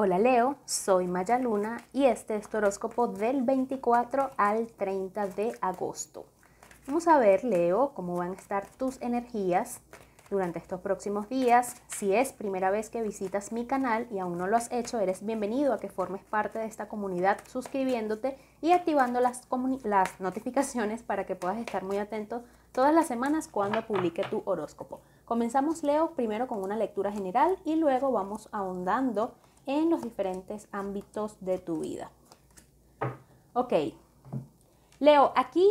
Hola Leo, soy Maya Luna y este es tu horóscopo del 24 al 30 de agosto. Vamos a ver, Leo, cómo van a estar tus energías durante estos próximos días. Si es primera vez que visitas mi canal y aún no lo has hecho, eres bienvenido a que formes parte de esta comunidad suscribiéndote y activando las, notificaciones para que puedas estar muy atento todas las semanas cuando publique tu horóscopo. Comenzamos, Leo, primero con una lectura general y luego vamos ahondando en los diferentes ámbitos de tu vida. Ok, Leo, aquí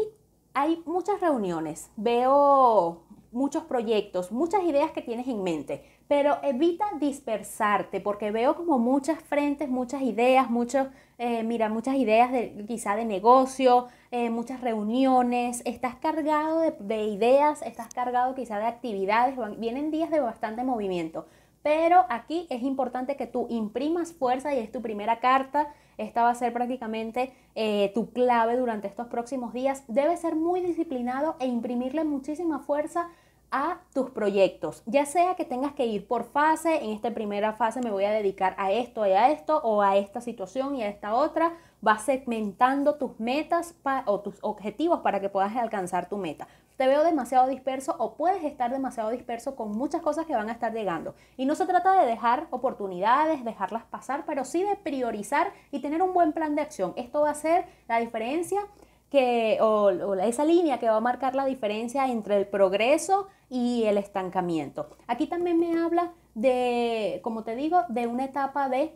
hay muchas reuniones, veo muchos proyectos, muchas ideas que tienes en mente, pero evita dispersarte porque veo como muchas frentes, muchas ideas, muchos, eh, mira, muchas ideas de, quizá de negocio, eh, muchas reuniones, estás cargado de, de, ideas, estás cargado quizá de actividades, vienen días de bastante movimiento. Pero aquí es importante que tú imprimas fuerza y es tu primera carta. Esta va a ser prácticamente eh, tu clave durante estos próximos días. Debes ser muy disciplinado e imprimirle muchísima fuerza a tus proyectos, ya sea que tengas que ir por fase, en esta primera fase me voy a dedicar a esto y a esto, o a esta situación y a esta otra, vas segmentando tus metas o tus objetivos para que puedas alcanzar tu meta te veo demasiado disperso o puedes estar demasiado disperso con muchas cosas que van a estar llegando. Y no se trata de dejar oportunidades, dejarlas pasar, pero sí de priorizar y tener un buen plan de acción. Esto va a ser la diferencia que, o, esa línea que va a marcar la diferencia entre el progreso y el estancamiento. Aquí también me habla de, como te digo, de una etapa de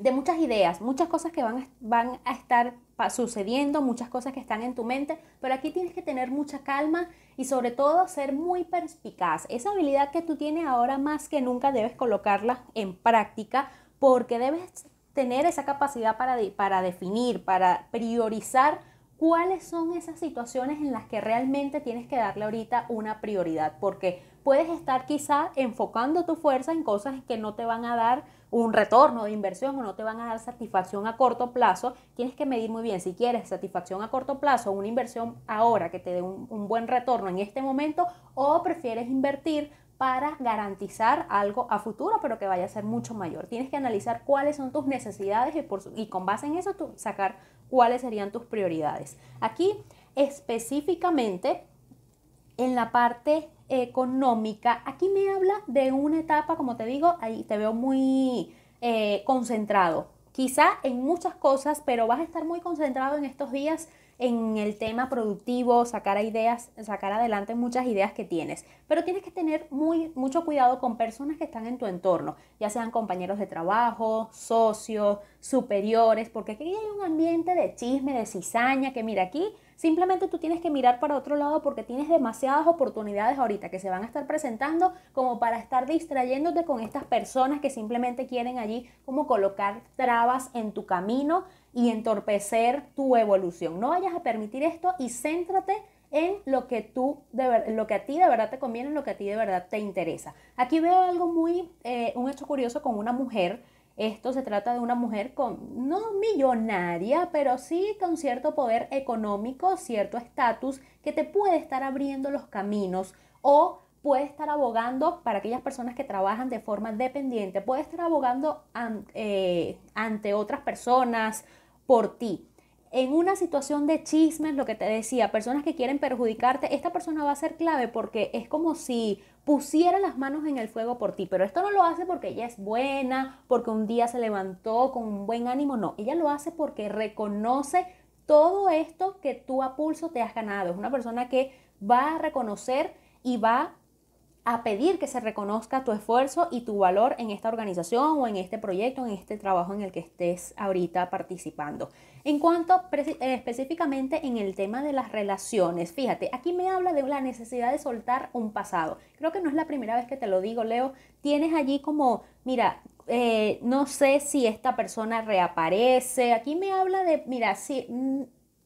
de muchas ideas, muchas cosas que van a, van a estar sucediendo, muchas cosas que están en tu mente, pero aquí tienes que tener mucha calma y sobre todo ser muy perspicaz. Esa habilidad que tú tienes ahora más que nunca debes colocarla en práctica porque debes tener esa capacidad para, para definir, para priorizar cuáles son esas situaciones en las que realmente tienes que darle ahorita una prioridad, porque puedes estar quizá enfocando tu fuerza en cosas que no te van a dar un retorno de inversión o no te van a dar satisfacción a corto plazo. Tienes que medir muy bien si quieres satisfacción a corto plazo, una inversión ahora que te dé un, buen retorno en este momento o prefieres invertir para garantizar algo a futuro, pero que vaya a ser mucho mayor. Tienes que analizar cuáles son tus necesidades y, con base en eso tú, sacar cuáles serían tus prioridades. Aquí específicamente en la parte económica, aquí me habla de una etapa, como te digo, ahí te veo muy eh, concentrado. Quizá en muchas cosas, pero vas a estar muy concentrado en estos días en el tema productivo, sacar ideas, sacar adelante muchas ideas que tienes. Pero tienes que tener muy, mucho cuidado con personas que están en tu entorno, ya sean compañeros de trabajo, socios, superiores, porque aquí hay un ambiente de chisme, de cizaña, que mira aquí Simplemente tú tienes que mirar para otro lado porque tienes demasiadas oportunidades ahorita que se van a estar presentando como para estar distrayéndote con estas personas que simplemente quieren allí como colocar trabas en tu camino y entorpecer tu evolución. No vayas a permitir esto y céntrate en lo que tú de lo que a ti de verdad te conviene, en lo que a ti de verdad te interesa. Aquí veo algo muy eh, un hecho curioso con una mujer esto se trata de una mujer con, no millonaria, pero sí con cierto poder económico, cierto estatus, que te puede estar abriendo los caminos o puede estar abogando para aquellas personas que trabajan de forma dependiente, puede estar abogando eh, ante otras personas por ti en una situación de chismes, lo que te decía, personas que quieren perjudicarte, esta persona va a ser clave porque es como si pusiera las manos en el fuego por ti, pero esto no lo hace porque ella es buena, porque un día se levantó con un buen ánimo, no, ella lo hace porque reconoce todo esto que tú a pulso te has ganado. Es una persona que va a reconocer y va a pedir que se reconozca tu esfuerzo y tu valor en esta organización o en este proyecto, en este trabajo en el que estés ahorita participando. En cuanto eh, específicamente en el tema de las relaciones, fíjate, aquí me habla de la necesidad de soltar un pasado. Creo que no es la primera vez que te lo digo, Leo. Tienes allí como, mira, eh, no sé si esta persona reaparece. Aquí me habla de, mira, sí, mm,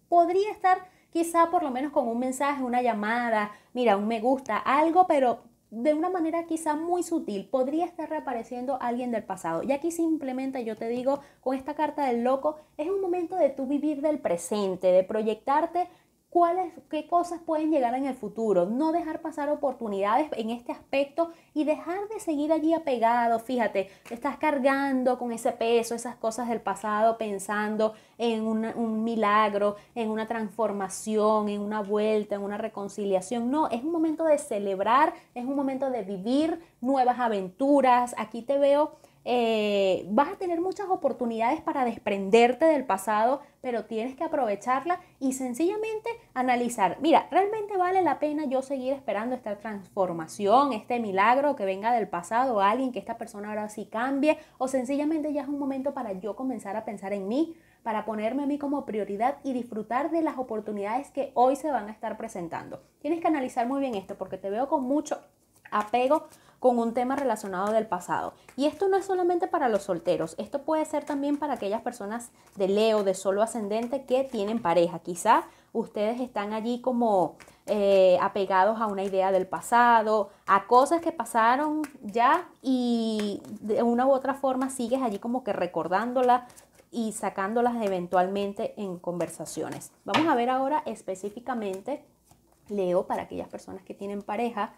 podría estar quizá por lo menos con un mensaje, una llamada, mira, un me gusta, algo, pero de una manera quizá muy sutil, podría estar reapareciendo alguien del pasado. Y aquí simplemente yo te digo, con esta carta del loco, es un momento de tu vivir del presente, de proyectarte cuáles, qué cosas pueden llegar en el futuro, no dejar pasar oportunidades en este aspecto y dejar de seguir allí apegado, fíjate, estás cargando con ese peso, esas cosas del pasado, pensando en un milagro, en una transformación, en una vuelta, en una reconciliación. No, es un momento de celebrar, es un momento de vivir nuevas aventuras. Aquí te veo eh, vas a tener muchas oportunidades para desprenderte del pasado, pero tienes que aprovecharla y sencillamente analizar, mira, ¿realmente vale la pena yo seguir esperando esta transformación, este milagro que venga del pasado, alguien que esta persona ahora sí cambie? O sencillamente ya es un momento para yo comenzar a pensar en mí, para ponerme a mí como prioridad y disfrutar de las oportunidades que hoy se van a estar presentando. Tienes que analizar muy bien esto porque te veo con mucho apego con un tema relacionado del pasado. Y esto no es solamente para los solteros, esto puede ser también para aquellas personas de Leo, de solo ascendente, que tienen pareja. Quizás ustedes están allí como eh, apegados a una idea del pasado, a cosas que pasaron ya y de una u otra forma sigues allí como que recordándola y sacándolas eventualmente en conversaciones. Vamos a ver ahora específicamente, Leo, para aquellas personas que tienen pareja,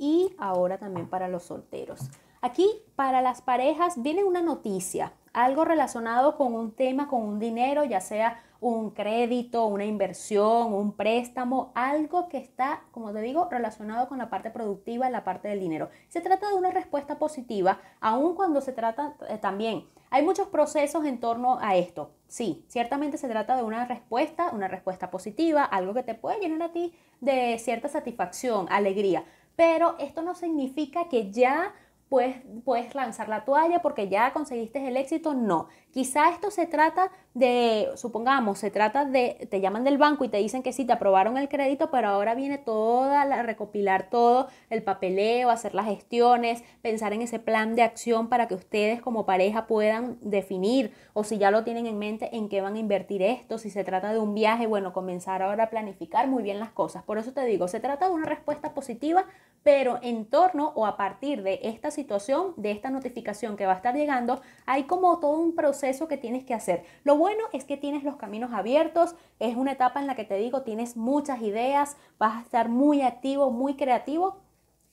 y ahora también para los solteros. Aquí para las parejas viene una noticia, algo relacionado con un tema, con un dinero, ya sea un crédito, una inversión, un préstamo, algo que está, como te digo, relacionado con la parte productiva, la parte del dinero. Se trata de una respuesta positiva, aun cuando se trata eh, también, hay muchos procesos en torno a esto. Sí, ciertamente se trata de una respuesta, una respuesta positiva, algo que te puede llenar a ti de cierta satisfacción, alegría, pero esto no significa que ya Puedes, puedes, lanzar la toalla porque ya conseguiste el éxito. No, quizá esto se trata de, supongamos, se trata de, te llaman del banco y te dicen que sí, te aprobaron el crédito, pero ahora viene toda la, recopilar todo el papeleo, hacer las gestiones, pensar en ese plan de acción para que ustedes como pareja puedan definir o si ya lo tienen en mente, en qué van a invertir esto, si se trata de un viaje, bueno, comenzar ahora a planificar muy bien las cosas. Por eso te digo, se trata de una respuesta positiva pero en torno o a partir de esta situación, de esta notificación que va a estar llegando, hay como todo un proceso que tienes que hacer. Lo bueno es que tienes los caminos abiertos, es una etapa en la que te digo, tienes muchas ideas, vas a estar muy activo, muy creativo,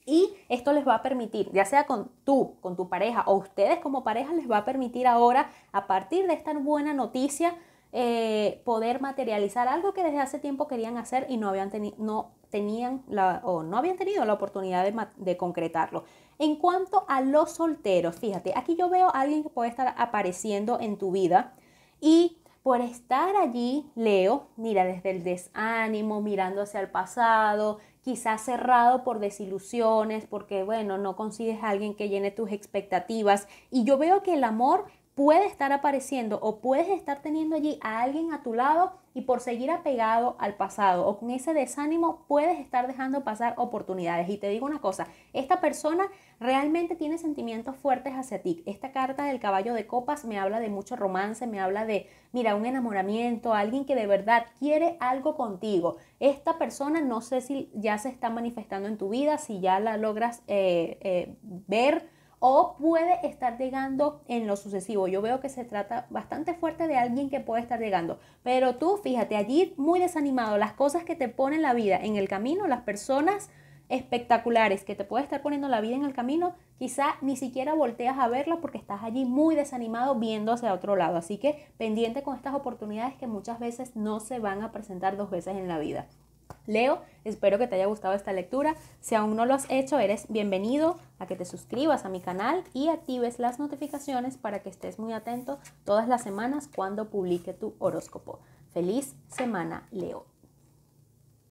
y esto les va a permitir, ya sea con tú, con tu pareja o ustedes como pareja, les va a permitir ahora, a partir de esta buena noticia, eh, poder materializar algo que desde hace tiempo querían hacer y no habían, no tenían la, o no habían tenido la oportunidad de, de, concretarlo. En cuanto a los solteros, fíjate, aquí yo veo a alguien que puede estar apareciendo en tu vida y por estar allí, Leo, mira, desde el desánimo, mirando hacia el pasado, quizás cerrado por desilusiones, porque bueno, no consigues a alguien que llene tus expectativas. Y yo veo que el amor puede estar apareciendo o puedes estar teniendo allí a alguien a tu lado y por seguir apegado al pasado o con ese desánimo puedes estar dejando pasar oportunidades. Y te digo una cosa, esta persona realmente tiene sentimientos fuertes hacia ti. Esta carta del caballo de copas me habla de mucho romance, me habla de, mira, un enamoramiento, alguien que de verdad quiere algo contigo. Esta persona no sé si ya se está manifestando en tu vida, si ya la logras eh, eh, ver o puede estar llegando en lo sucesivo. Yo veo que se trata bastante fuerte de alguien que puede estar llegando, pero tú fíjate allí muy desanimado, las cosas que te ponen la vida en el camino, las personas espectaculares que te puede estar poniendo la vida en el camino, quizá ni siquiera volteas a verla porque estás allí muy desanimado viendo hacia otro lado. Así que pendiente con estas oportunidades que muchas veces no se van a presentar dos veces en la vida. Leo, espero que te haya gustado esta lectura. Si aún no lo has hecho, eres bienvenido a que te suscribas a mi canal y actives las notificaciones para que estés muy atento todas las semanas cuando publique tu horóscopo. Feliz semana, Leo.